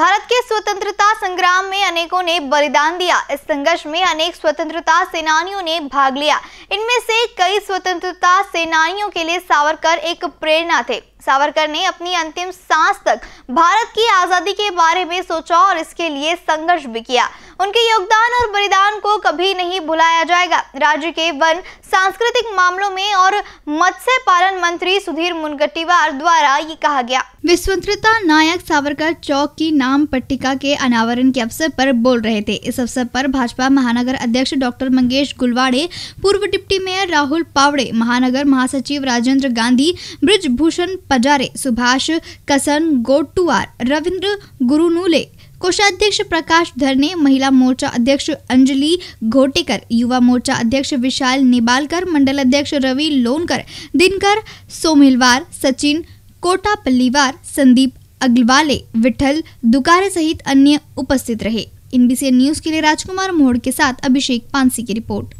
भारत के स्वतंत्रता संग्राम में अनेकों ने बलिदान दिया इस संघर्ष में अनेक स्वतंत्रता सेनानियों ने भाग लिया इनमें से कई स्वतंत्रता सेनानियों के लिए सावरकर एक प्रेरणा थे सावरकर ने अपनी अंतिम सांस तक भारत की आज़ादी के बारे में सोचा और इसके लिए संघर्ष भी किया उनके योगदान और बलिदान को कभी नहीं भुलाया जाएगा राज्य के वन सांस्कृतिक मामलों में और मत्स्य पालन मंत्री सुधीर मुनगटीवार द्वारा ये कहा गया विस्वतंत्रता नायक सावरकर चौक की नाम पट्टिका के अनावरण के अवसर पर बोल रहे थे इस अवसर पर भाजपा महानगर अध्यक्ष डॉक्टर मंगेश गुलवाड़े पूर्व डिप्टी मेयर राहुल पावड़े महानगर महासचिव राजेंद्र गांधी ब्रिज भूषण पजारे सुभाष कसन गोटुआर रविन्द्र गुरुनूले कोषाध्यक्ष प्रकाश धरने महिला मोर्चा अध्यक्ष अंजलि घोटेकर युवा मोर्चा अध्यक्ष विशाल निबालकर मंडल अध्यक्ष रवि लोनकर दिनकर सोमिलवार सचिन कोटापल्लीवार संदीप अग्रवाले विठल दुकारे सहित अन्य उपस्थित रहे इनबीसी न्यूज के लिए राजकुमार मोड़ के साथ अभिषेक पांसी की रिपोर्ट